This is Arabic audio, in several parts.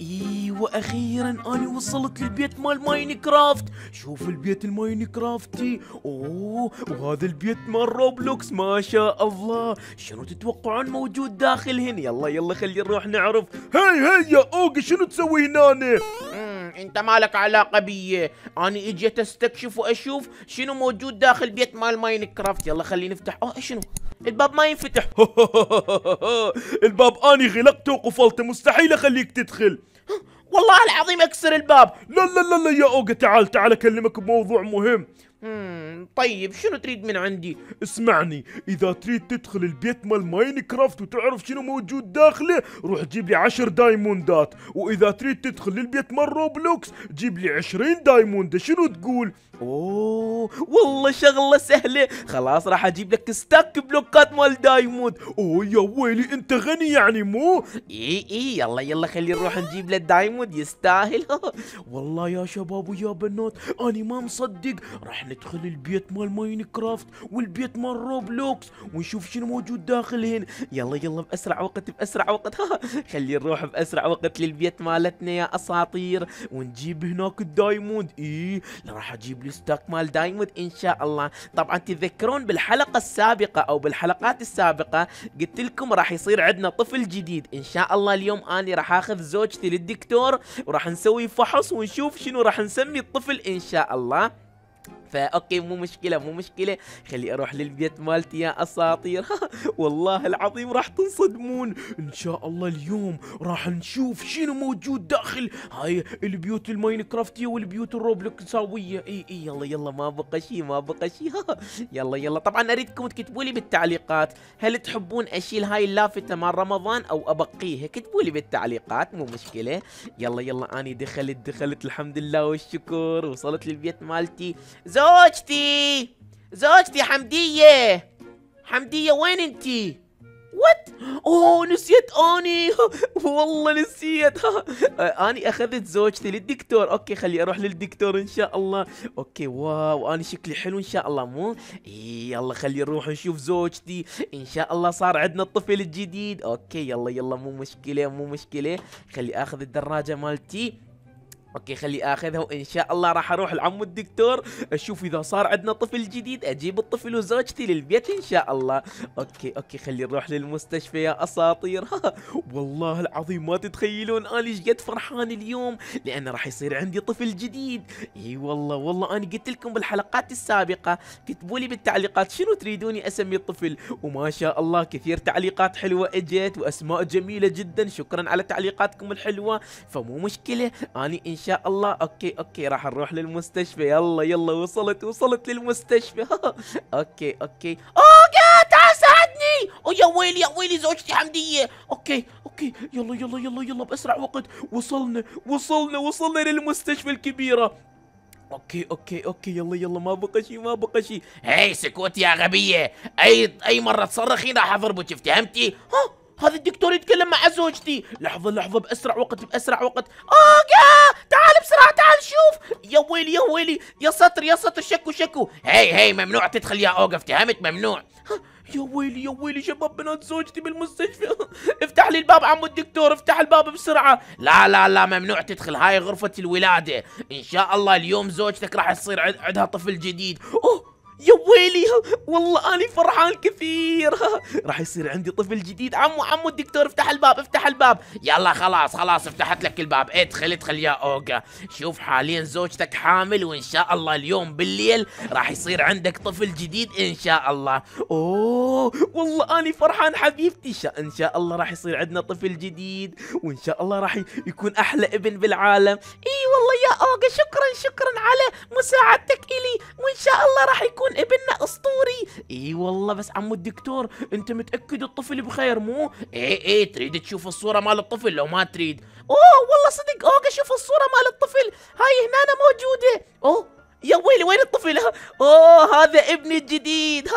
ايوه اخيرا انا وصلت للبيت مال ماينكرافت شوف البيت الماينكرافتي اوه وهذا البيت مال روبلوكس ما شاء الله شنو تتوقعون موجود داخلهن يلا يلا خلي نروح نعرف هي هي يا اوغي شنو تسوي هنا انت مالك علاقه بي انا اجيت استكشف واشوف شنو موجود داخل بيت مال ماينكرافت يلا خلينا نفتح اه شنو الباب ما ينفتح الباب اني غلقته وقفلته مستحيل اخليك تدخل والله العظيم اكسر الباب لا لا لا, يا اوجا تعال تعال اكلمك بموضوع مهم مم. طيب شنو تريد من عندي؟ اسمعني اذا تريد تدخل البيت مال ماينكرافت وتعرف شنو موجود داخله روح جيب لي 10 دايموندات واذا تريد تدخل البيت مال روبلوكس جيب لي 20 دايموند شنو تقول؟ اوه والله شغله سهله خلاص راح اجيب لك ستاك بلوكات مال دايموند اوه يا ويلي انت غني يعني مو؟ اي اي يلا يلا خلي نروح نجيب له دايموند يستاهل والله يا شباب ويا بنات انا ما مصدق راح ندخل البيت مال ماين كرافت والبيت مال روبلوكس ونشوف شنو موجود داخل هنا يلا يلا باسرع وقت باسرع وقت خلي نروح باسرع وقت للبيت مالتنا يا اساطير ونجيب هناك الدايموند ايه راح اجيب لي ستاك مال دايموند ان شاء الله طبعا تتذكرون بالحلقه السابقه او بالحلقات السابقه قلت لكم راح يصير عندنا طفل جديد ان شاء الله اليوم انا راح اخذ زوجتي للدكتور وراح نسوي فحص ونشوف شنو راح نسمي الطفل ان شاء الله فا اوكي مو مشكله مو مشكله خلي اروح للبيت مالتي يا اساطير والله العظيم راح تنصدمون ان شاء الله اليوم راح نشوف شنو موجود داخل هاي البيوت الماينكرافتيه والبيوت الروبلوكساويه اي اي يلا يلا ما بقى شيء ما بقى شيء يلا يلا طبعا اريدكم تكتبوا لي بالتعليقات هل تحبون اشيل هاي اللافته مال رمضان او ابقيها كتبوا لي بالتعليقات مو مشكله يلا يلا اني دخلت دخلت الحمد لله والشكر وصلت للبيت مالتي زوجتي زوجتي حمدية حمدية وين انتي؟ وات اوه نسيت اني والله نسيت اني اخذت زوجتي للدكتور اوكي خلي اروح للدكتور ان شاء الله اوكي واو اني شكلي حلو ان شاء الله مو اي يلا خلي نروح نشوف زوجتي ان شاء الله صار عندنا الطفل الجديد اوكي يلا يلا مو مشكله مو مشكله خلي اخذ الدراجه مالتي اوكي خلي اخذها وان شاء الله راح اروح لعم الدكتور اشوف اذا صار عندنا طفل جديد اجيب الطفل وزوجتي للبيت ان شاء الله اوكي اوكي خلي نروح للمستشفى يا اساطير ها والله العظيم ما تتخيلون انا ايش قد فرحان اليوم لان راح يصير عندي طفل جديد اي والله والله انا قلت لكم بالحلقات السابقه كتبوا لي بالتعليقات شنو تريدوني اسمي الطفل وما شاء الله كثير تعليقات حلوه اجت واسماء جميله جدا شكرا على تعليقاتكم الحلوه فمو مشكله اني ان شاء الله اوكي اوكي راح نروح للمستشفى يلا يلا وصلت وصلت للمستشفى اوكي اوكي اوكي تعال ساعدني يا ويلي يا ويلي زوجتي حمدية اوكي اوكي يلا يلا يلا يلا باسرع وقت وصلنا وصلنا وصلنا للمستشفى الكبيرة اوكي اوكي اوكي يلا يلا ما بقى شيء ما بقى شيء هي سكوت يا غبية اي اي مرة تصرخي راح اضربك شفتي همتي ها هذا الدكتور يتكلم مع زوجتي لحظة لحظة بأسرع وقت بأسرع وقت أوكا آه، تعال بسرعة تعال شوف يا ويلي يا ويلي يا سطر يا سطر شكو شكو هي هي ممنوع تدخل يا أوقف افتهمت ممنوع يا ويلي يا ويلي شباب بنات زوجتي بالمستشفى افتح لي الباب عمو الدكتور افتح الباب بسرعة لا لا لا ممنوع تدخل هاي غرفة الولادة ان شاء الله اليوم زوجتك راح تصير عندها طفل جديد اوه يا ويلي والله أنا فرحان كثير راح يصير عندي طفل جديد عمو عمو الدكتور افتح الباب افتح الباب يلا خلاص خلاص فتحت لك الباب ادخل ادخل يا أوغا شوف حاليا زوجتك حامل وإن شاء الله اليوم بالليل راح يصير عندك طفل جديد إن شاء الله أوه والله أنا فرحان حبيبتي إن شاء الله راح يصير عندنا طفل جديد وإن شاء الله راح يكون أحلى ابن بالعالم إي والله يا أوغا شكرا شكرا على مساعدتك إلي وإن شاء الله راح يكون يكون ابننا اسطوري اي والله بس عمو الدكتور انت متاكد الطفل بخير مو اي اي تريد تشوف الصوره مال الطفل لو ما تريد اوه والله صدق اوه شوف الصوره مال الطفل هاي هنا موجوده اوه يا ويلي وين الطفل اوه هذا ابني الجديد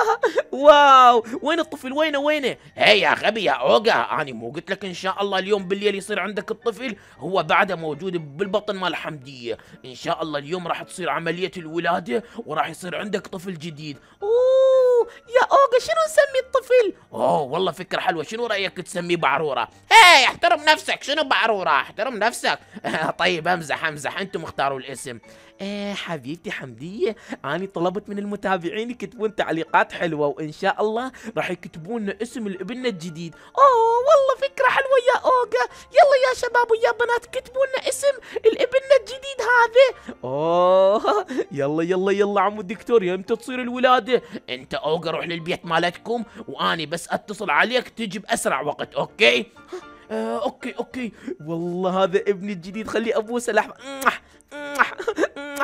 واو وين الطفل وينه وينه هي يا غبي يا اوجا انا مو قلت لك ان شاء الله اليوم بالليل يصير عندك الطفل هو بعده موجود بالبطن مال حمديه ان شاء الله اليوم راح تصير عمليه الولاده وراح يصير عندك طفل جديد اوه يا اوجا شنو نسمي الطفل اوه والله فكره حلوه شنو رايك تسميه بعروره هي احترم نفسك شنو بعروره احترم نفسك طيب امزح امزح انتم اختاروا الاسم ايه حبيبتي حمدية اني طلبت من المتابعين يكتبون تعليقات حلوة وإن شاء الله راح يكتبون اسم الابن الجديد أوه والله فكرة حلوة يا أوغا يلا يا شباب ويا بنات كتبوا لنا اسم الابن الجديد هذا أوه يلا يلا يلا عمو الدكتور يمتى تصير الولادة أنت أوغا روح للبيت مالتكم وأني بس أتصل عليك تجي بأسرع وقت أوكي آه اوكي اوكي والله هذا ابني الجديد خلي ابوسه لحظه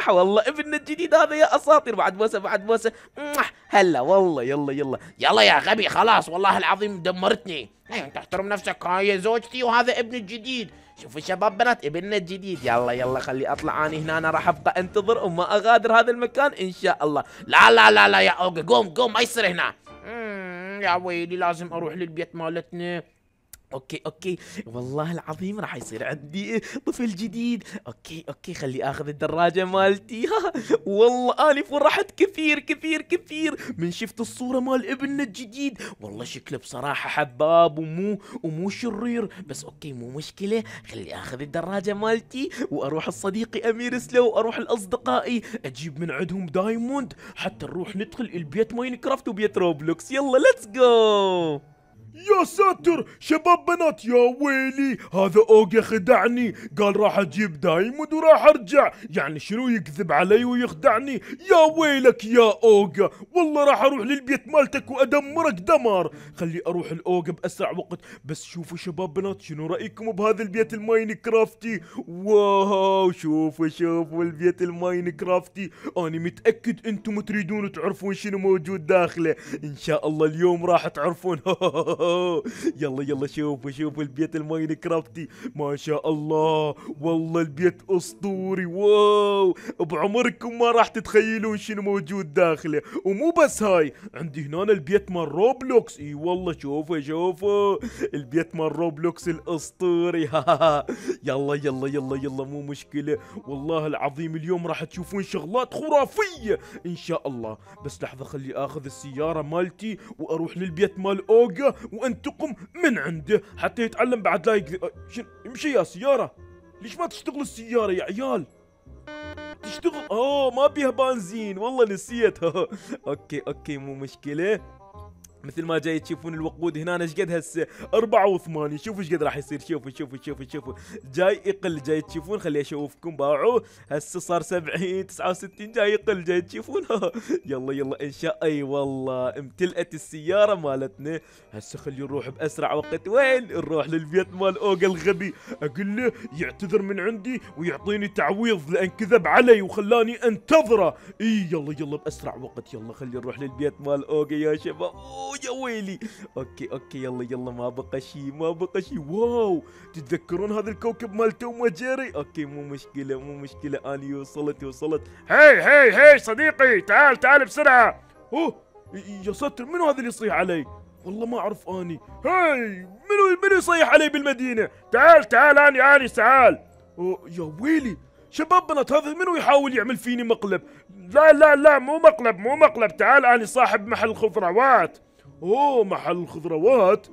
والله ابننا الجديد هذا يا اساطير بعد بوسه بعد بوسه هلا والله يلا يلا يلا يا غبي خلاص والله العظيم دمرتني ايوه انت احترم نفسك هاي زوجتي وهذا ابني الجديد شوفوا شباب بنات ابننا الجديد يلا يلا خلي اطلع اني هنا انا راح ابقى انتظر وما اغادر هذا المكان ان شاء الله لا لا لا لا يا اوجي قوم قوم ما يصير هنا أمم، يا ويلي لازم اروح للبيت مالتنا اوكي اوكي والله العظيم راح يصير عندي طفل جديد اوكي اوكي خلي اخذ الدراجة مالتي ها والله اني فرحت كثير كثير كثير من شفت الصورة مال ابننا الجديد والله شكله بصراحة حباب ومو ومو شرير بس اوكي مو مشكلة خلي اخذ الدراجة مالتي واروح لصديقي امير سلو واروح لاصدقائي اجيب من عندهم دايموند حتى نروح ندخل البيت ماينكرافت وبيت روبلوكس يلا ليتس جو يا ساتر شباب بنات يا ويلي هذا اوجا خدعني قال راح اجيب دايموند وراح ارجع يعني شنو يكذب علي ويخدعني يا ويلك يا اوجا والله راح اروح للبيت مالتك وادمرك دمار خلي اروح الاوجا باسرع وقت بس شوفوا شباب بنات شنو رايكم بهذا البيت الماين كرافتي واو شوفوا شوفوا البيت الماين كرافتي انا متاكد انتم تريدون تعرفون شنو موجود داخله ان شاء الله اليوم راح تعرفون يلا يلا شوفوا شوفوا البيت الماين كرافتي ما شاء الله والله البيت اسطوري واو بعمركم ما راح تتخيلون شنو موجود داخله ومو بس هاي عندي هنا البيت مال روبلوكس اي والله شوفوا شوفوا البيت مال روبلوكس الاسطوري يلا يلا يلا يلا مو مشكله والله العظيم اليوم راح تشوفون شغلات خرافيه ان شاء الله بس لحظه خلي اخذ السياره مالتي واروح للبيت مال اوجا وانتقم من عنده حتى يتعلم بعد لا يقدر أه، شن... امشي يا سياره ليش ما تشتغل السياره يا عيال تشتغل اوه ما بيها بنزين والله نسيت اوكي اوكي مو مشكله مثل ما جاي تشوفون الوقود هنا ايش قد هسه 84 شوفوا ايش قد راح يصير شوفوا شوفوا شوفوا شوفوا جاي يقل جاي تشوفون خليني اشوفكم باعوه هسه صار 70 69 جاي يقل جاي تشوفون يلا يلا ان شاء اي والله امتلأت السياره مالتنا هسه خلي نروح باسرع وقت وين نروح للبيت مال اوجا الغبي اقول له يعتذر من عندي ويعطيني تعويض لان كذب علي وخلاني انتظره اي يلا يلا باسرع وقت يلا خلي نروح للبيت مال اوجا يا شباب يا ويلي اوكي اوكي يلا يلا ما بقى شيء ما بقى شيء واو تتذكرون هذا الكوكب مال تو جيري اوكي مو مشكله مو مشكله اني وصلت وصلت هي هي هي صديقي تعال تعال بسرعه اوه يا ساتر منو هذا اللي يصيح علي والله ما اعرف اني هاي منو منو يصيح علي بالمدينه تعال تعال اني اني تعال يا ويلي شباب بنات هذا منو يحاول يعمل فيني مقلب لا لا لا مو مقلب مو مقلب تعال اني صاحب محل خضروات اوه محل الخضروات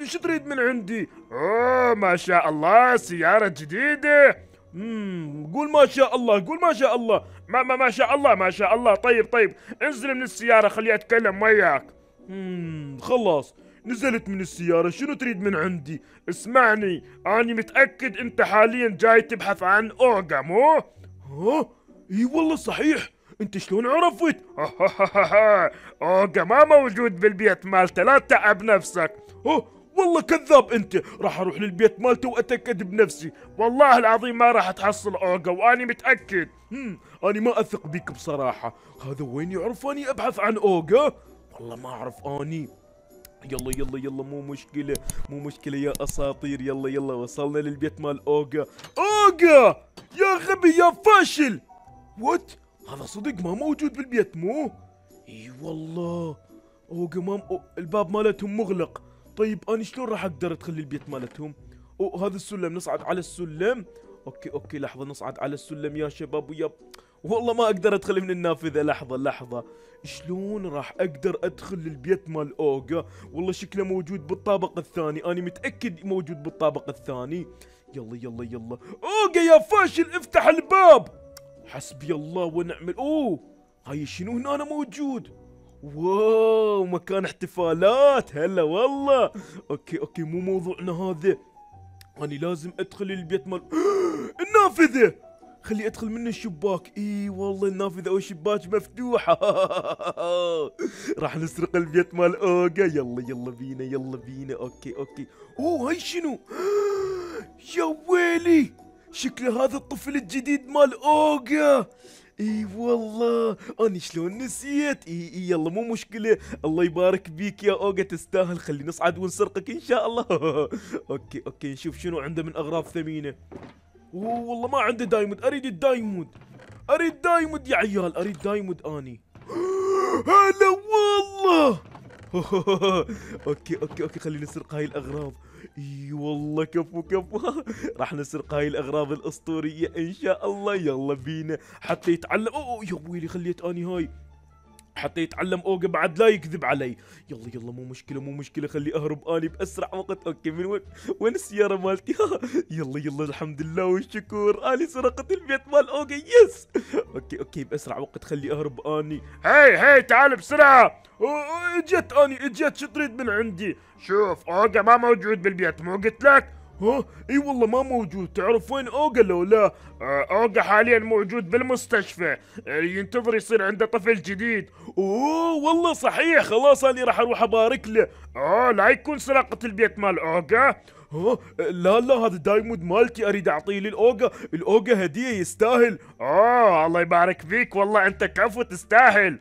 ايش تريد من عندي اوه ما شاء الله سيارة جديدة امم قول ما شاء الله قول ما شاء الله ما ما ما شاء الله ما شاء الله طيب طيب انزل من السيارة خليني اتكلم وياك امم خلاص نزلت من السيارة شنو تريد من عندي اسمعني أنا متأكد أنت حاليا جاي تبحث عن أوغا مو ها اي والله صحيح انت شلون عرفت اوه ما موجود بالبيت مالته لا تعب نفسك اوه والله كذاب انت راح اروح للبيت مالته واتاكد بنفسي والله العظيم ما راح تحصل اوغا واني متاكد هم انا ما اثق بيك بصراحه هذا وين يعرف اني ابحث عن اوغا والله ما اعرف اني يلا يلا يلا مو مشكله مو مشكله يا اساطير يلا يلا وصلنا للبيت مال اوغا اوغا يا غبي يا فاشل وات هذا صدق ما موجود بالبيت مو اي والله او قمام أو الباب مالتهم مغلق طيب انا شلون راح اقدر ادخل البيت مالتهم او هذا السلم نصعد على السلم اوكي اوكي لحظه نصعد على السلم يا شباب ويا والله ما اقدر ادخل من النافذه لحظه لحظه شلون راح اقدر ادخل البيت مال اوجا والله شكله موجود بالطابق الثاني انا متاكد موجود بالطابق الثاني يلا يلا يلا اوجا يا فاشل افتح الباب حسبي الله ونعم اوه هاي شنو هنا أنا موجود واو مكان احتفالات هلا والله اوكي اوكي مو موضوعنا هذا انا لازم ادخل البيت مال النافذه خلي ادخل من الشباك اي والله النافذه او الشباك مفتوحه راح نسرق البيت مال اوجا يلا يلا بينا يلا بينا اوكي اوكي اوه هاي شنو يا ويلي شكله هذا الطفل الجديد مال اوجا اي والله انا شلون نسيت اي اي يلا مو مشكله الله يبارك بيك يا اوجا تستاهل خلي نصعد ونسرقك ان شاء الله اوكي اوكي نشوف شنو عنده من اغراض ثمينه اوه والله ما عنده دايمود اريد الدايمود اريد دايمود يا عيال اريد دايمود اني هلا والله اوكي اوكي اوكي خلينا نسرق هاي الاغراض اي والله كفو كفو راح نسرق هاي الاغراض الاسطوريه ان شاء الله يلا بينا حتى يتعلم اوه يا ويلي خليت اني هاي حتى يتعلم اوجا بعد لا يكذب علي يلا يلا مو مشكله مو مشكله خلي اهرب اني باسرع وقت اوكي من وين وين السياره مالتي يلا يلا الحمد لله والشكر اني سرقت البيت مال اوجا يس اوكي اوكي باسرع وقت خلي اهرب اني هاي هاي تعال بسرعه اجت اني اجت شو تريد من عندي شوف اوجا ما موجود بالبيت مو قلت لك ها اي والله ما موجود تعرف وين اوجا لو لا آه، اوجا حاليا موجود بالمستشفى آه، ينتظر يصير عنده طفل جديد اوه والله صحيح خلاص انا راح اروح ابارك له اه لا يكون سرقة البيت مال اوجا ها لا لا هذا دايمود مالتي اريد اعطيه للاوجا الاوجا هديه يستاهل اه الله يبارك فيك والله انت كفو تستاهل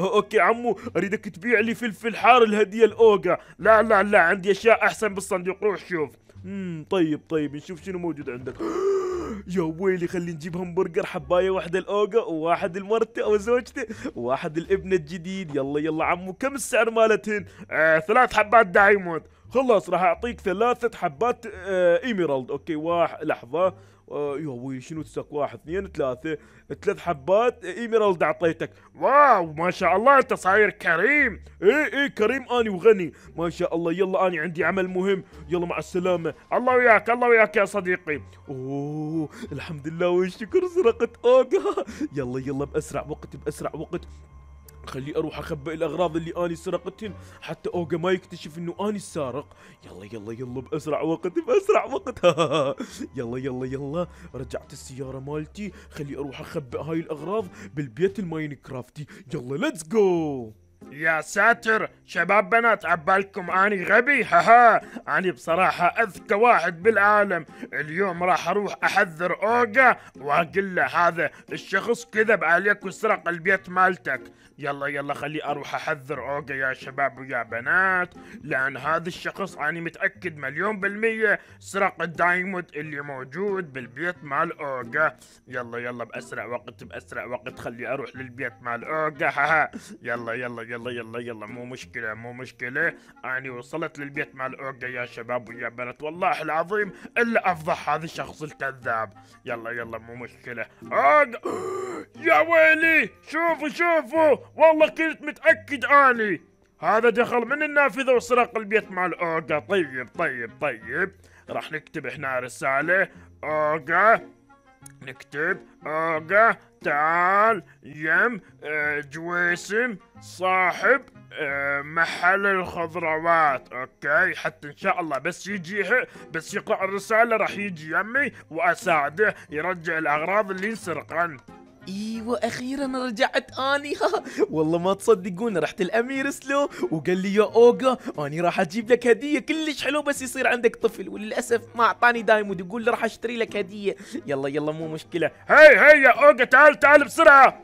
اوكي عمو اريدك تبيع لي فلفل حار الهديه الاوجا لا لا لا عندي اشياء احسن بالصندوق روح شوف امم طيب طيب نشوف شنو موجود عندك يا ويلي خلي نجيب همبرجر حبايه واحده الاوجا وواحد المرته او زوجته وواحد الابنه الجديد يلا يلا عمو كم السعر مالتهن آه ثلاث حبات دايموند خلاص راح اعطيك ثلاثه حبات آه ايميرالد اوكي واحد لحظه آه يا ويلي شنو تسك واحد اثنين ثلاثة ثلاث حبات إيه، ايميرالد اعطيتك واو ما شاء الله انت صاير كريم اي اي كريم اني وغني ما شاء الله يلا اني عندي عمل مهم يلا مع السلامة الله وياك الله وياك يا صديقي اوه الحمد لله والشكر سرقت اوكا يلا يلا باسرع وقت باسرع وقت خلي اروح اخبئ الاغراض اللي اني سرقتهم حتى اوجا ما يكتشف انه اني السارق يلا يلا يلا باسرع وقت باسرع وقت يلا يلا يلا رجعت السياره مالتي خلي اروح اخبئ هاي الاغراض بالبيت الماينكرافتي يلا ليتس جو يا ساتر شباب بنات عبالكم اني غبي هاها اني بصراحة اذكى واحد بالعالم اليوم راح اروح احذر اوجا واقول له هذا الشخص كذب عليك وسرق البيت مالتك يلا يلا خلي اروح احذر اوجا يا شباب ويا بنات لان هذا الشخص انا متاكد مليون بالميه سرق الدايموند اللي موجود بالبيت مال اوجا يلا يلا باسرع وقت باسرع وقت خلي اروح للبيت مال اوجا ها يلا يلا يلا يلا يلا مو مشكله مو مشكله انا وصلت للبيت مال اوجا يا شباب ويا بنات والله العظيم الا افضح هذا الشخص الكذاب يلا يلا مو مشكله اوجا يا ويلي شوفوا شوفوا والله كنت متأكد أني هذا دخل من النافذة وسرق البيت مال الأوغا طيب طيب طيب راح نكتب هنا رسالة أوغا نكتب أوغا تعال يم آه، جويسم صاحب آه، محل الخضروات اوكي حتى ان شاء الله بس يجيها بس يقرا الرساله راح يجي يمي واساعده يرجع الاغراض اللي انسرقن ايوه اخيرا رجعت اني والله ما تصدقون رحت الامير سلو وقال لي يا اوغا اني راح اجيب لك هديه كلش حلو بس يصير عندك طفل وللاسف ما اعطاني دايمود يقول لي راح اشتري لك هديه يلا يلا مو مشكله هاي هاي يا اوغا تعال تعال بسرعه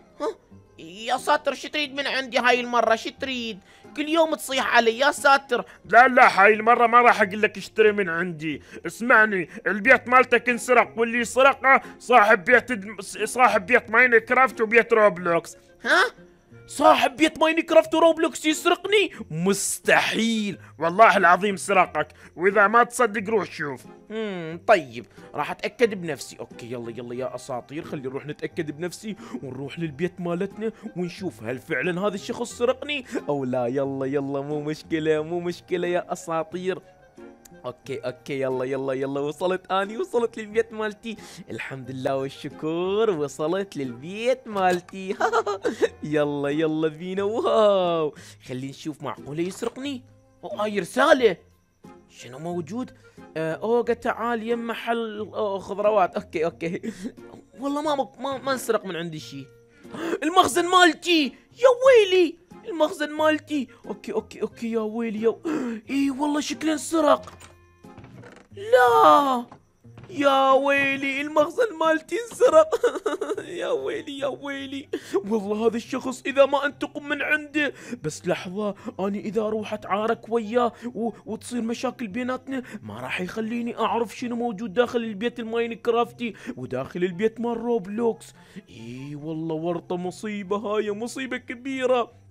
يا ساتر شو تريد من عندي هاي المرة شو تريد؟ كل يوم تصيح علي يا ساتر لا لا هاي المرة ما راح اقول لك اشتري من عندي اسمعني البيت مالتك انسرق واللي سرقه صاحب بيت صاحب بيت ماينكرافت وبيت روبلوكس ها صاحب بيت ماينكرافت وروبلوكس يسرقني مستحيل والله العظيم سرقك واذا ما تصدق روح شوف امم طيب راح اتاكد بنفسي اوكي يلا يلا يا اساطير خلي نروح نتاكد بنفسي ونروح للبيت مالتنا ونشوف هل فعلا هذا الشخص سرقني او لا يلا يلا مو مشكله مو مشكله يا اساطير اوكي اوكي يلا يلا يلا وصلت اني وصلت للبيت مالتي الحمد لله والشكر وصلت للبيت مالتي يلا يلا بينا واو خلينا نشوف معقوله يسرقني هاي آه، رساله شنو موجود آه اوه تعال يم محل آه، خضروات اوكي اوكي والله ما ما, ما انسرق من عندي شيء المخزن مالتي يا ويلي المخزن مالتي اوكي اوكي اوكي يا ويلي يا اي والله شكله انسرق لا يا ويلي المخزن مالتي انسرق يا ويلي يا ويلي والله هذا الشخص اذا ما انتقم من عنده بس لحظة اني اذا اروح اتعارك وياه وتصير مشاكل بيناتنا ما راح يخليني اعرف شنو موجود داخل البيت الماين كرافتي وداخل البيت مال روبلوكس اي والله ورطة مصيبة هاي مصيبة كبيرة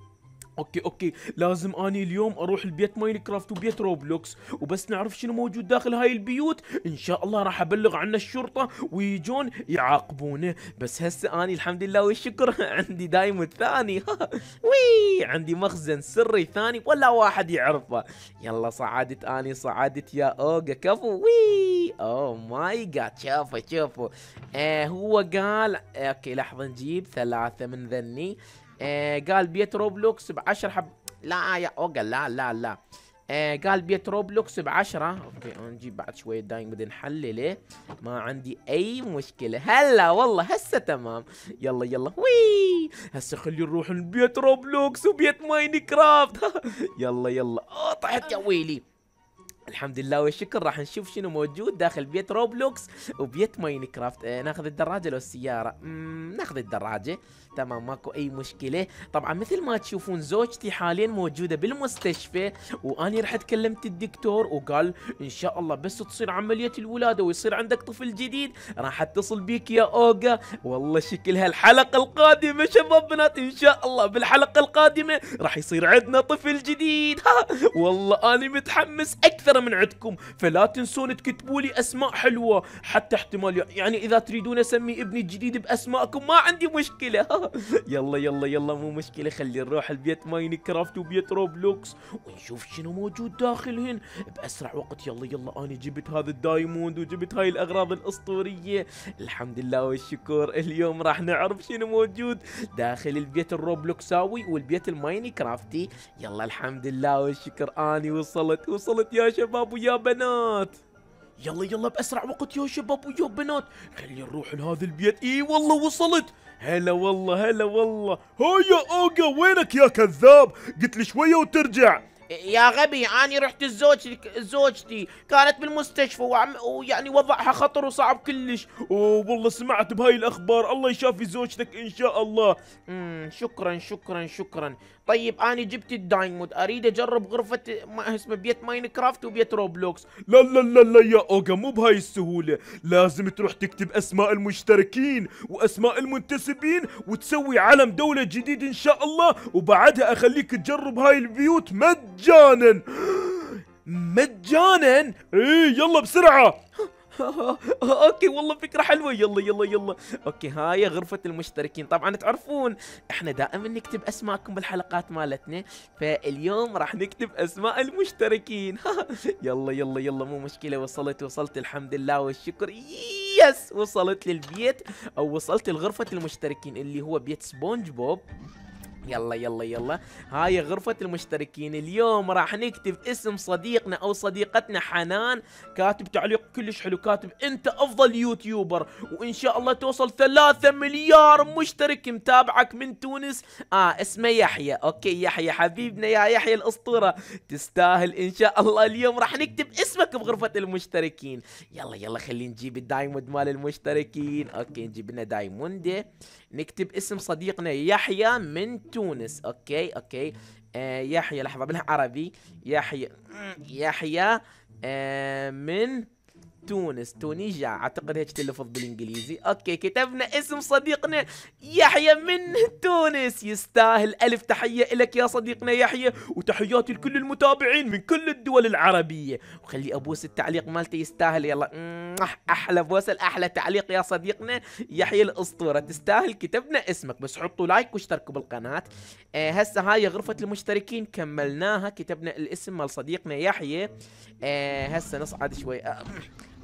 اوكي اوكي لازم اني اليوم اروح لبيت ماينكرافت وبيت روبلوكس وبس نعرف شنو موجود داخل هاي البيوت ان شاء الله راح ابلغ عنه الشرطه ويجون يعاقبونه بس هسه اني الحمد لله والشكر عندي دايم الثاني وي عندي مخزن سري ثاني ولا واحد يعرفه يلا صعدت اني صعدت يا اوجا كفو وي او ماي جاد شوفوا شوفوا آه هو قال إيه، اوكي لحظه نجيب ثلاثه من ذني آه، قال بيت روبلوكس ب 10 حب لا يا اوقل لا لا لا آه، قال بيت روبلوكس ب 10 اوكي نجيب بعد شويه داين بدنا نحلله إيه؟ ما عندي اي مشكله هلا والله هسه تمام يلا يلا وي هسه خلي نروح لبيت روبلوكس وبيت كرافت يلا يلا اه طحت يا ويلي الحمد لله والشكر راح نشوف شنو موجود داخل بيت روبلوكس وبيت ماينكرافت آه ناخذ الدراجه لو السياره ناخذ الدراجه تمام ماكو اي مشكله طبعا مثل ما تشوفون زوجتي حاليا موجوده بالمستشفى واني رحت كلمت الدكتور وقال ان شاء الله بس تصير عمليه الولاده ويصير عندك طفل جديد راح اتصل بيك يا اوجا والله شكلها الحلقه القادمه شباب بنات ان شاء الله بالحلقه القادمه راح يصير عندنا طفل جديد ها والله اني متحمس اكثر كثرة من عندكم فلا تنسون تكتبوا لي اسماء حلوة حتى احتمال يعني اذا تريدون اسمي ابني الجديد باسمائكم ما عندي مشكلة يلا يلا يلا مو مشكلة خلي نروح البيت ماين كرافت وبيت روبلوكس ونشوف شنو موجود داخلهن باسرع وقت يلا يلا انا جبت هذا الدايموند وجبت هاي الاغراض الاسطورية الحمد لله والشكر اليوم راح نعرف شنو موجود داخل البيت الروبلوكساوي والبيت الماينكرافتي يلا الحمد لله والشكر اني وصلت وصلت يا شباب شباب ويا بنات يلا يلا باسرع وقت يا شباب ويا بنات خلينا نروح لهذا البيت اي والله وصلت هلا والله هلا والله هيا اوجا وينك يا كذاب قلت لي شويه وترجع يا غبي اني رحت لزوجتي زوجتي كانت بالمستشفى وعم ويعني وضعها خطر وصعب كلش اوه والله سمعت بهاي الاخبار الله يشافي زوجتك ان شاء الله امم شكرا شكرا شكرا طيب أنا جبت الدايموند أريد أجرب غرفة ما اسمه بيت ماينكرافت وبيت روبلوكس لا لا لا لا يا اوجا مو بهاي السهولة لازم تروح تكتب أسماء المشتركين وأسماء المنتسبين وتسوي علم دولة جديد إن شاء الله وبعدها أخليك تجرب هاي البيوت مجانا مجانا ايه يلا بسرعة اوكي والله فكره حلوه يلا يلا يلا اوكي هاي غرفه المشتركين طبعا تعرفون احنا دائما نكتب اسماءكم بالحلقات مالتنا فاليوم راح نكتب اسماء المشتركين يلا يلا يلا مو مشكله وصلت وصلت الحمد لله والشكر يس وصلت للبيت او وصلت لغرفه المشتركين اللي هو بيت سبونج بوب يلا يلا يلا هاي غرفة المشتركين اليوم راح نكتب اسم صديقنا او صديقتنا حنان كاتب تعليق كلش حلو كاتب انت افضل يوتيوبر وان شاء الله توصل ثلاثة مليار مشترك متابعك من تونس اه اسمه يحيى اوكي يحيى حبيبنا يا يحيى الاسطورة تستاهل ان شاء الله اليوم راح نكتب اسمك بغرفة المشتركين يلا يلا خلينا نجيب الدايموند مال المشتركين اوكي نجيب لنا دايموندة نكتب اسم صديقنا يحيى من تونس اوكي اوكي آه، يحيى لحظه بالعربي يحيى يحيى آه، من تونس تونيجا اعتقد هيك تلفظ بالانجليزي اوكي كتبنا اسم صديقنا يحيى من تونس يستاهل الف تحيه لك يا صديقنا يحيى وتحياتي لكل المتابعين من كل الدول العربيه وخلي ابوس التعليق مالته يستاهل يلا أمم، احلى بوسه احلى تعليق يا صديقنا يحيى الاسطوره تستاهل كتبنا اسمك بس حطوا لايك واشتركوا بالقناه آه هسه هاي غرفه المشتركين كملناها كتبنا الاسم مال صديقنا يحيى آه هسه نصعد شوي آه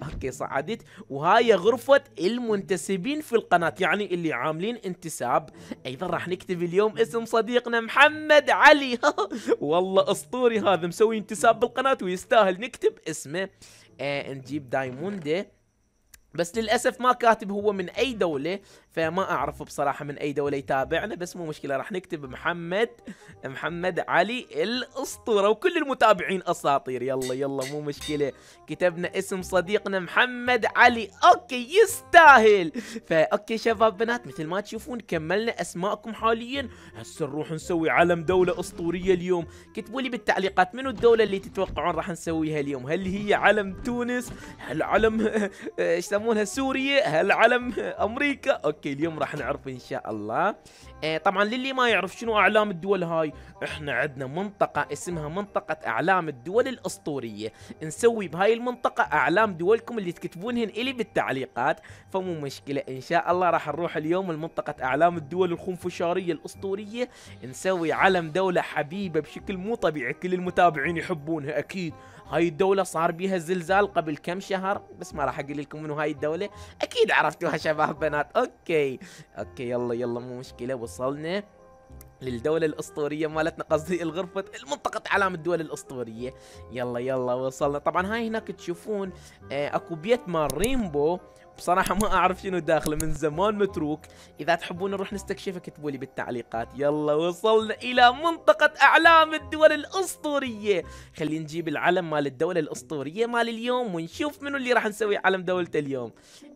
اوكي صعدت وهاي غرفة المنتسبين في القناة يعني اللي عاملين انتساب ايضا راح نكتب اليوم اسم صديقنا محمد علي والله اسطوري هذا مسوي انتساب بالقناة ويستاهل نكتب اسمه آه نجيب دايموندي بس للاسف ما كاتب هو من اي دوله فما اعرف بصراحه من اي دوله يتابعنا بس مو مشكله راح نكتب محمد محمد علي الاسطوره وكل المتابعين اساطير يلا يلا مو مشكله كتبنا اسم صديقنا محمد علي اوكي يستاهل فا اوكي شباب بنات مثل ما تشوفون كملنا اسماءكم حاليا هسه نروح نسوي علم دوله اسطوريه اليوم كتبوا لي بالتعليقات منو الدوله اللي تتوقعون راح نسويها اليوم هل هي علم تونس هل علم ايش يسمونها سوريا هل علم امريكا اوكي اوكي اليوم راح نعرف ان شاء الله آه طبعا للي ما يعرف شنو اعلام الدول هاي احنا عندنا منطقة اسمها منطقة اعلام الدول الاسطورية نسوي بهاي المنطقة اعلام دولكم اللي تكتبونهن الي بالتعليقات فمو مشكلة ان شاء الله راح نروح اليوم لمنطقة اعلام الدول الخنفشارية الاسطورية نسوي علم دولة حبيبة بشكل مو طبيعي كل المتابعين يحبونها اكيد هاي الدولة صار بيها زلزال قبل كم شهر بس ما راح اقول لكم منو هاي الدولة اكيد عرفتوها شباب بنات اوكي اوكي يلا يلا مو مشكلة وصلنا للدولة الأسطورية مالتنا قصدي الغرفة المنطقة علامة الدول الأسطورية يلا يلا وصلنا طبعا هاي هناك تشوفون آه، اكو بيت مال ريمبو بصراحه ما اعرف شنو داخله من زمان متروك اذا تحبون نروح نستكشفه اكتبوا لي بالتعليقات يلا وصلنا الى منطقه اعلام الدول الاسطوريه خلينا نجيب العلم مال الدوله الاسطوريه مال اليوم ونشوف منو اللي راح نسوي علم دولته اليوم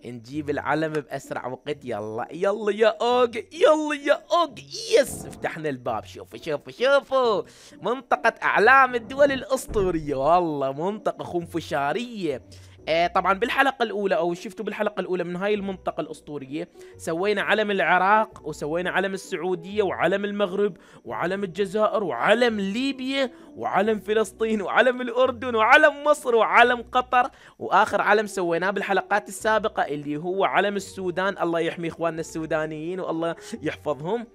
نجيب العلم باسرع وقت يلا يلا يا اوج يلا يا اوج يس فتحنا الباب شوفوا شوفوا شوفوا منطقه اعلام الدول الاسطوريه والله منطقه خنفشاريه آه، طبعا بالحلقة الأولى أو شفتوا بالحلقة الأولى من هاي المنطقة الأسطورية سوينا علم العراق وسوينا علم السعودية وعلم المغرب وعلم الجزائر وعلم ليبيا وعلم فلسطين وعلم الأردن وعلم مصر وعلم قطر وآخر علم سويناه بالحلقات السابقة اللي هو علم السودان الله يحمي إخواننا السودانيين والله يحفظهم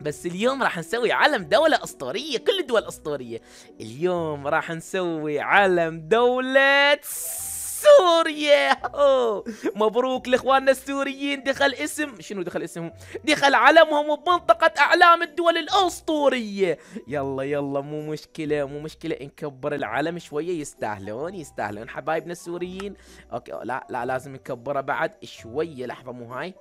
بس اليوم راح نسوي علم دولة أسطورية كل الدول أسطورية اليوم راح نسوي علم دولة سوريا مبروك لاخواننا السوريين دخل اسم شنو دخل اسمهم دخل علمهم بمنطقة اعلام الدول الاسطورية يلا يلا مو مشكلة مو مشكلة نكبر العلم شوية يستاهلون يستاهلون حبايبنا السوريين اوكي لا لا لازم نكبره بعد شوية لحظة مو هاي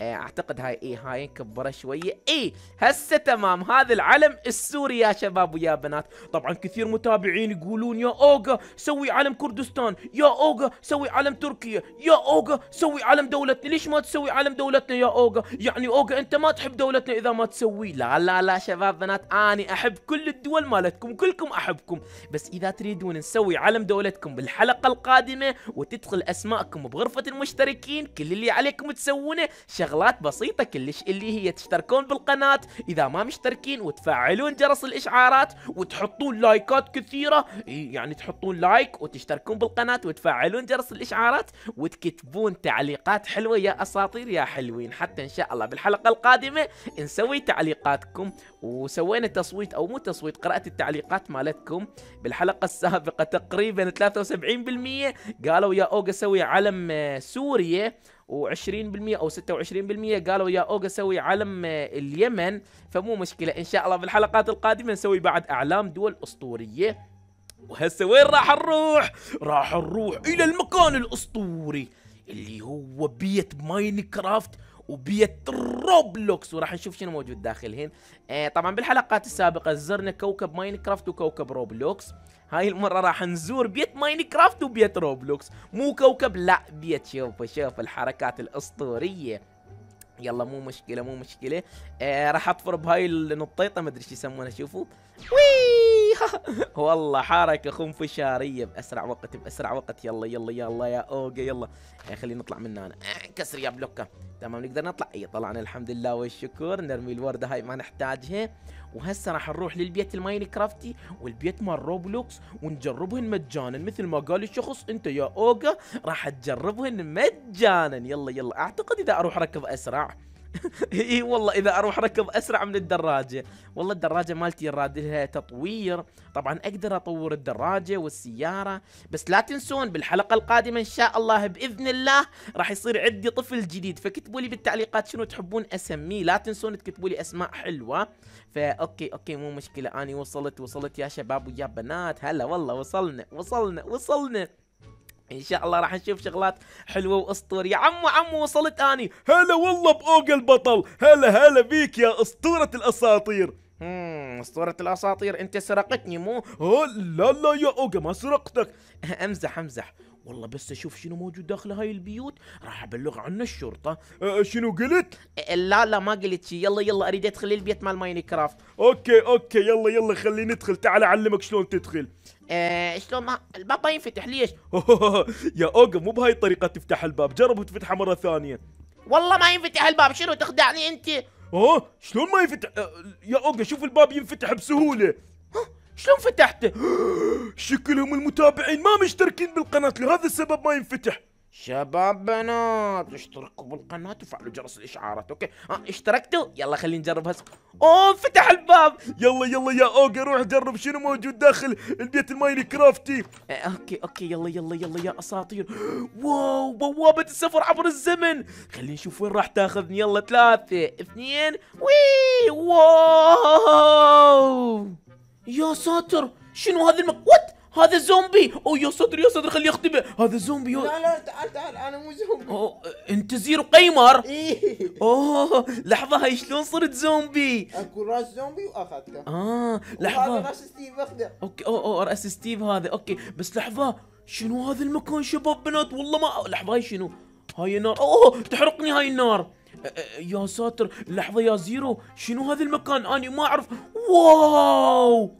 إيه، اعتقد هاي اي هاي كبره شويه اي هسه تمام هذا العلم السوري يا شباب ويا بنات طبعا كثير متابعين يقولون يا اوغا سوي علم كردستان يا اوغا سوي علم تركيا يا اوغا سوي علم دولتنا ليش ما تسوي علم دولتنا يا اوغا يعني اوغا انت ما تحب دولتنا اذا ما تسوي لا لا لا شباب بنات اني احب كل الدول مالتكم كلكم احبكم بس اذا تريدون نسوي علم دولتكم بالحلقه القادمه وتدخل اسماءكم بغرفه المشتركين كل اللي عليكم تسوونه شغلات بسيطة كلش اللي هي تشتركون بالقناة إذا ما مشتركين وتفعلون جرس الإشعارات وتحطون لايكات كثيرة يعني تحطون لايك وتشتركون بالقناة وتفعلون جرس الإشعارات وتكتبون تعليقات حلوة يا أساطير يا حلوين حتى إن شاء الله بالحلقة القادمة نسوي تعليقاتكم وسوينا تصويت أو مو تصويت قراءة التعليقات مالتكم بالحلقة السابقة تقريبا 73% قالوا يا أوجا سوي علم آه، سوريا و20% او 26% قالوا يا اوغا سوي علم آه، اليمن فمو مشكله ان شاء الله في الحلقات القادمه نسوي بعد اعلام دول اسطوريه وهسه وين راح نروح؟ راح نروح الى المكان الاسطوري اللي هو بيت ماينكرافت وبيت روبلوكس وراح نشوف شنو موجود داخلهن آه طبعا بالحلقات السابقه زرنا كوكب ماينكرافت وكوكب روبلوكس هاي المرة راح نزور بيت ماينكرافت وبيت روبلوكس مو كوكب لا بيت شوفوا شوف الحركات الأسطورية يلا مو مشكلة مو مشكلة آه راح اطفر بهاي النطيطة ما ادري ايش يسمونها شوفوا وي والله حركة خنفشارية بأسرع وقت بأسرع وقت يلا يلا يلا يا أوجا يلا آه خلينا نطلع من هنا آه كسر يا بلوكة تمام نقدر نطلع اي طلعنا الحمد لله والشكر نرمي الورده هاي ما نحتاجها وهسه راح نروح للبيت الماينكرافتي والبيت مال روبلوكس ونجربهن مجانا مثل ما قال الشخص انت يا اوجا راح تجربهن مجانا يلا يلا اعتقد اذا اروح اركض اسرع اي والله اذا اروح اركض اسرع من الدراجه والله الدراجه مالتي راد لها تطوير طبعا اقدر اطور الدراجه والسياره بس لا تنسون بالحلقه القادمه ان شاء الله باذن الله راح يصير عندي طفل جديد فاكتبوا لي بالتعليقات شنو تحبون اسميه لا تنسون تكتبوا لي اسماء حلوه اوكي اوكي مو مشكله اني وصلت وصلت يا شباب ويا بنات هلا والله وصلنا وصلنا وصلنا ان شاء الله راح نشوف شغلات حلوه واسطوريه عمو عمو وصلت اني هلا والله باوق البطل هلا هلا بيك يا اسطوره الاساطير همم اسطوره الاساطير انت سرقتني مو لا لا يا اوجا ما سرقتك امزح امزح والله بس اشوف شنو موجود داخل هاي البيوت راح ابلغ عنه الشرطه أه،, أه شنو قلت لا لا ما قلت شي يلا يلا اريد ادخل البيت مال ماينكرافت اوكي اوكي يلا يلا خليني ندخل تعال اعلمك شلون تدخل ايه شلون ما الباب ما ينفتح ليش يا اوجا مو بهاي الطريقه تفتح الباب جرب تفتحه مره ثانيه والله ما ينفتح الباب شنو تخدعني انت اه شلون ما ينفتح أه، يا اوجا شوف الباب ينفتح بسهوله شلون فتحته شكلهم المتابعين ما مشتركين بالقناة لهذا السبب ما ينفتح شباب بنات اشتركوا بالقناة وفعلوا جرس الاشعارات اوكي ها اشتركتوا يلا خلينا نجرب هسه اوه فتح الباب يلا يلا يا اوجي روح جرب شنو موجود داخل البيت الماين كرافتي اه اوكي اوكي يلا يلا يلا يا اساطير واو بوابة السفر عبر الزمن خلينا نشوف وين راح تاخذني يلا ثلاثة اثنين وي واو يا ساتر شنو هذا المك... وات هذا زومبي او يا ساتر يا ساتر خليه يختبئ هذا زومبي لا لا تعال تعال انا مو زومبي أوه. انت زيرو قيمر ايه اوه لحظه هاي شلون صرت زومبي اكو راس زومبي واخذته اه لحظه هذا راس ستيف اخذه اوكي اوه اوه راس ستيف هذا اوكي بس لحظه شنو هذا المكان شباب بنات والله ما لحظه هاي شنو هاي النار اوه تحرقني هاي النار أه، أه، يا ساتر لحظة يا زيرو شنو هذا المكان أنا ما أعرف واو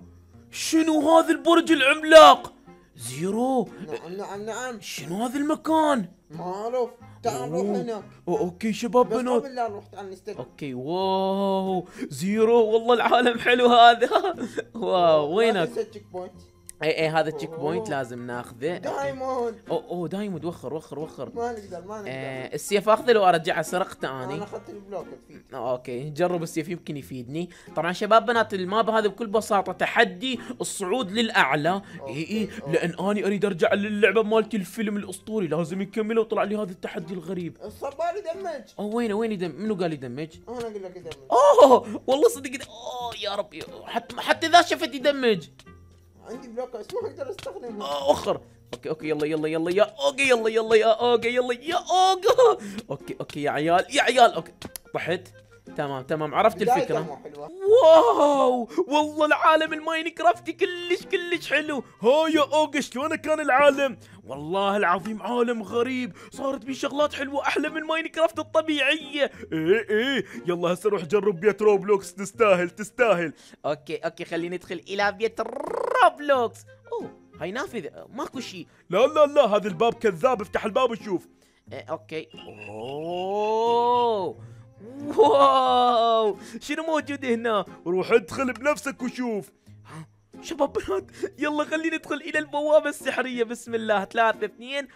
شنو هذا البرج العملاق زيرو نعم نعم نعم شنو هذا المكان ما اعرف تعال نروح هناك اوكي شباب بنات بس قبل لا نروح اوكي واو زيرو والله العالم حلو هذا واو وينك اي اي هذا تشيك بوينت لازم ناخذه دايموند اوه اوه دايموند وخر وخر وخر ما نقدر ما نقدر آه السيف اخذه لو ارجعه سرقته اني انا اخذت البلوك تفيد اوكي جرب السيف يمكن يفيدني طبعا شباب بنات الماب هذا بكل بساطه تحدي الصعود للاعلى اي اي إيه، لان اني اريد ارجع للعبه مالتي الفيلم الاسطوري لازم يكمله وطلع لي هذا التحدي الغريب الصبار يدمج اوه وين وين يدمج منو قال يدمج؟ انا اقول لك يدمج اوه والله صدق اوه يا ربي حتى حتى اذا شفت يدمج عندي بلوك هاوس ما اقدر استخدمه اخر آه، اوكي اوكي يلا يلا يلا يا اوكي يلا يلا يا اوكي يلا يا اوكي اوكي اوكي يا عيال يا عيال اوكي طحت تمام تمام عرفت الفكرة واو والله العالم كرافت كلش كلش حلو ها يا اوغش شلون كان العالم والله العظيم عالم غريب صارت بيه شغلات حلوة احلى من ماينكرافت الطبيعية ايه ايه يلا هسه روح جرب بيت روبلوكس تستاهل تستاهل اوكي اوكي خلينا ندخل الى بيت روبلوكس روبلوكس اوه oh, هاي نافذة ماكو شيء لا لا لا هذا الباب كذاب افتح الباب وشوف اه اوكي اوه واو شنو موجود هنا روح ادخل بنفسك وشوف شباب بنات يلا خلينا ندخل الى البوابة السحرية بسم الله ثلاثة اثنين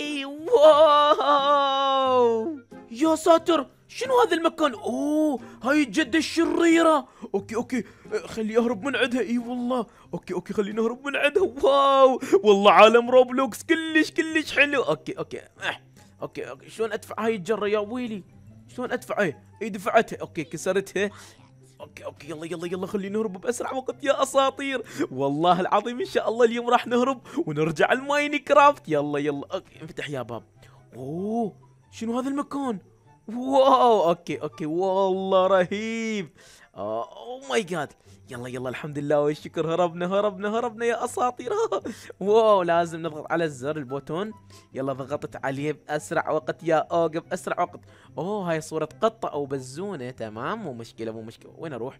وي واو يا ساتر شنو هذا المكان اوه هاي الجدة الشريرة اوكي اوكي خلي اهرب من عندها اي والله اوكي اوكي خليني نهرب من عندها واو والله عالم روبلوكس كلش كلش حلو اوكي اوكي أه. اوكي اوكي شلون ادفع هاي الجره يا ويلي شلون ادفع هاي اي دفعتها اوكي كسرتها اوكي اوكي يلا يلا يلا خلينا نهرب باسرع وقت يا اساطير والله العظيم ان شاء الله اليوم راح نهرب ونرجع الماينكرافت يلا يلا اوكي انفتح يا باب اوه شنو هذا المكان واو اوكي اوكي والله رهيب اوه ماي جاد يلا يلا الحمد لله والشكر هربنا هربنا هربنا يا اساطير واو لازم نضغط على الزر البوتون يلا ضغطت عليه باسرع وقت يا اوقف باسرع وقت اوه هاي صورة قطة او بزونة تمام مو مشكلة مو مشكلة وين اروح؟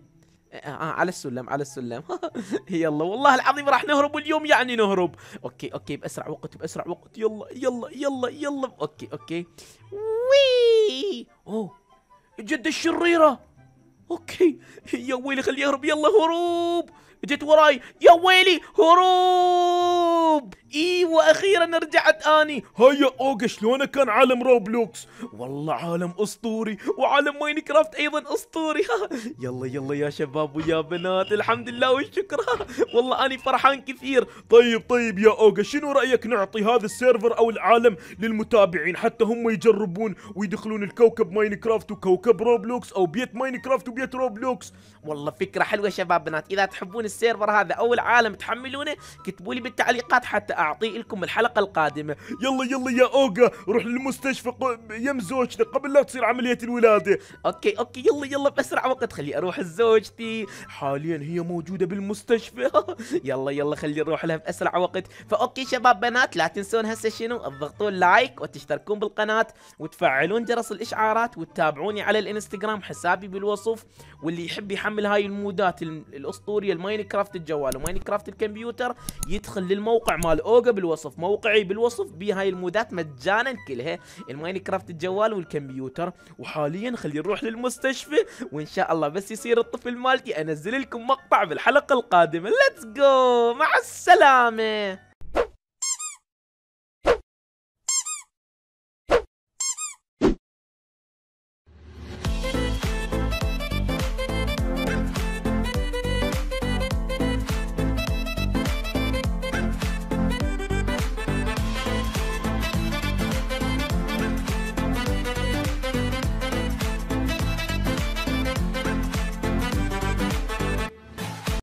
آه, آه،, آه، على السلم على السلم يلا والله العظيم راح نهرب اليوم يعني نهرب اوكي اوكي باسرع وقت باسرع وقت يلا يلا يلا يلا اوكي اوكي وي اوه جد الشريرة اوكي يا ويلي خليه يهرب يلا هروب اجت وراي يا ويلي هروب ايوه اخيرا رجعت اني هيا اوجا شلونك كان عالم روبلوكس والله عالم اسطوري وعالم ماين كرافت ايضا اسطوري يلا يلا يا شباب ويا بنات الحمد لله والشكر والله اني فرحان كثير طيب طيب يا اوجا شنو رايك نعطي هذا السيرفر او العالم للمتابعين حتى هم يجربون ويدخلون الكوكب ماين كرافت وكوكب روبلوكس او بيت ماين كرافت وبيت روبلوكس والله فكره حلوه يا شباب بنات اذا تحبون السيرفر هذا او العالم تحملونه كتبوا لي بالتعليقات حتى اعطيه لكم الحلقه القادمه يلا يلا يا اوجا روح للمستشفى يم زوجتك قبل لا تصير عمليه الولاده اوكي اوكي يلا يلا باسرع وقت خلي اروح لزوجتي حاليا هي موجوده بالمستشفى يلا يلا خلي نروح لها باسرع وقت فاوكي شباب بنات لا تنسون هسه شنو تضغطون لايك وتشتركون بالقناه وتفعلون جرس الاشعارات وتتابعوني على الانستغرام حسابي بالوصف واللي يحب يحمل يحمل هاي المودات الاسطوريه الماين كرافت الجوال وماين كرافت الكمبيوتر يدخل للموقع مال اوجا بالوصف موقعي بالوصف بهاي المودات مجانا كلها الماين كرافت الجوال والكمبيوتر وحاليا خلي نروح للمستشفى وان شاء الله بس يصير الطفل مالتي انزل لكم مقطع بالحلقه القادمه ليتس جو مع السلامه